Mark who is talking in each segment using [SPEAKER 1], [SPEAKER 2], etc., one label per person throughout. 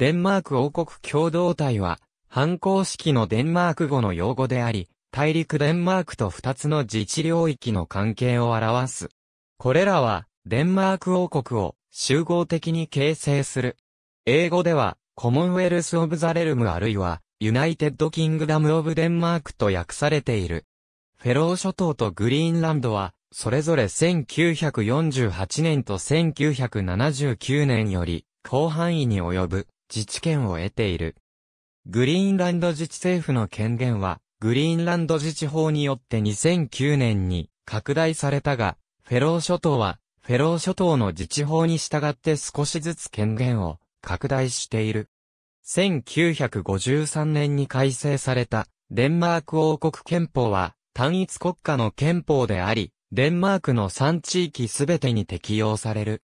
[SPEAKER 1] デンマーク王国共同体は、反抗式のデンマーク語の用語であり、大陸デンマークと二つの自治領域の関係を表す。これらは、デンマーク王国を集合的に形成する。英語では、コモンウェルス・オブ・ザ・レルムあるいは、ユナイテッド・キングダム・オブ・デンマークと訳されている。フェロー諸島とグリーンランドは、それぞれ1948年と1979年より、広範囲に及ぶ自治権を得ている。グリーンランド自治政府の権限は、グリーンランド自治法によって2009年に拡大されたが、フェロー諸島は、フェロー諸島の自治法に従って少しずつ権限を拡大している。1953年に改正されたデンマーク王国憲法は単一国家の憲法であり、デンマークの3地域すべてに適用される。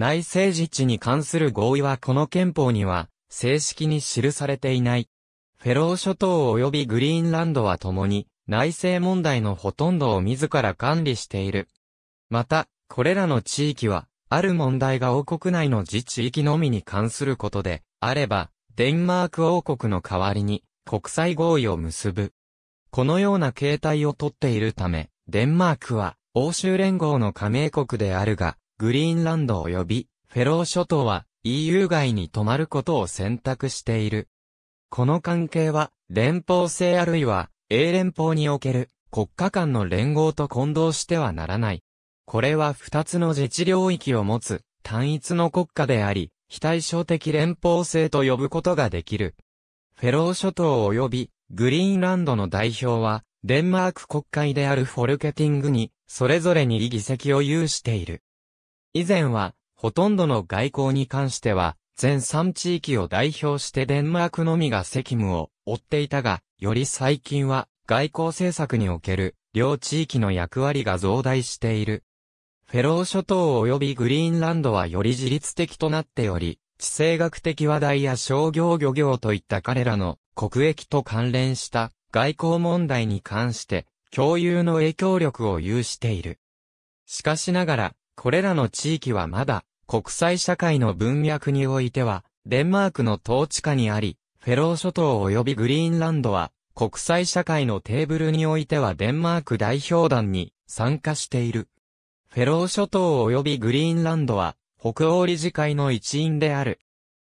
[SPEAKER 1] 内政自治に関する合意はこの憲法には正式に記されていない。フェロー諸島及びグリーンランドは共に内政問題のほとんどを自ら管理している。また、これらの地域は、ある問題が王国内の自治域のみに関することであれば、デンマーク王国の代わりに国際合意を結ぶ。このような形態をとっているため、デンマークは欧州連合の加盟国であるが、グリーンランド及びフェロー諸島は EU 外に泊まることを選択している。この関係は連邦制あるいは英連邦における国家間の連合と混同してはならない。これは二つの自治領域を持つ単一の国家であり、非対称的連邦制と呼ぶことができる。フェロー諸島及びグリーンランドの代表は、デンマーク国会であるフォルケティングに、それぞれに議席を有している。以前は、ほとんどの外交に関しては、全3地域を代表してデンマークのみが責務を負っていたが、より最近は外交政策における両地域の役割が増大している。フェロー諸島及びグリーンランドはより自律的となっており、地政学的話題や商業漁業といった彼らの国益と関連した外交問題に関して共有の影響力を有している。しかしながら、これらの地域はまだ、国際社会の文脈においては、デンマークの統治下にあり、フェロー諸島及びグリーンランドは、国際社会のテーブルにおいてはデンマーク代表団に参加している。フェロー諸島及びグリーンランドは、北欧理事会の一員である。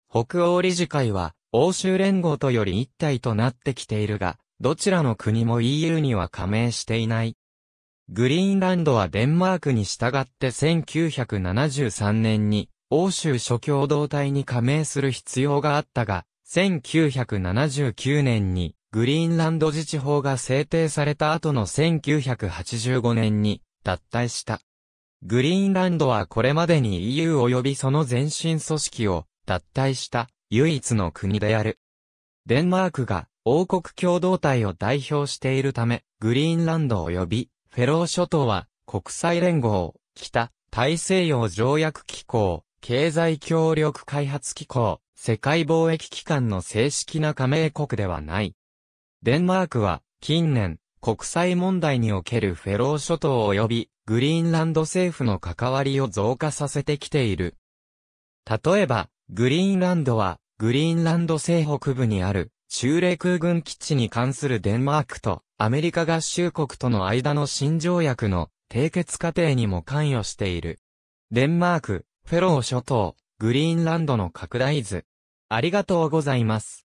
[SPEAKER 1] 北欧理事会は、欧州連合とより一体となってきているが、どちらの国も EU には加盟していない。グリーンランドはデンマークに従って1973年に欧州諸共同体に加盟する必要があったが、1979年にグリーンランド自治法が制定された後の1985年に脱退した。グリーンランドはこれまでに EU 及びその前身組織を脱退した唯一の国である。デンマークが王国共同体を代表しているため、グリーンランド及びフェロー諸島は、国際連合、北、大西洋条約機構、経済協力開発機構、世界貿易機関の正式な加盟国ではない。デンマークは、近年、国際問題におけるフェロー諸島及び、グリーンランド政府の関わりを増加させてきている。例えば、グリーンランドは、グリーンランド西北部にある、中米空軍基地に関するデンマークと、アメリカ合衆国との間の新条約の締結過程にも関与している。デンマーク、フェロー諸島、グリーンランドの拡大図。ありがとうございます。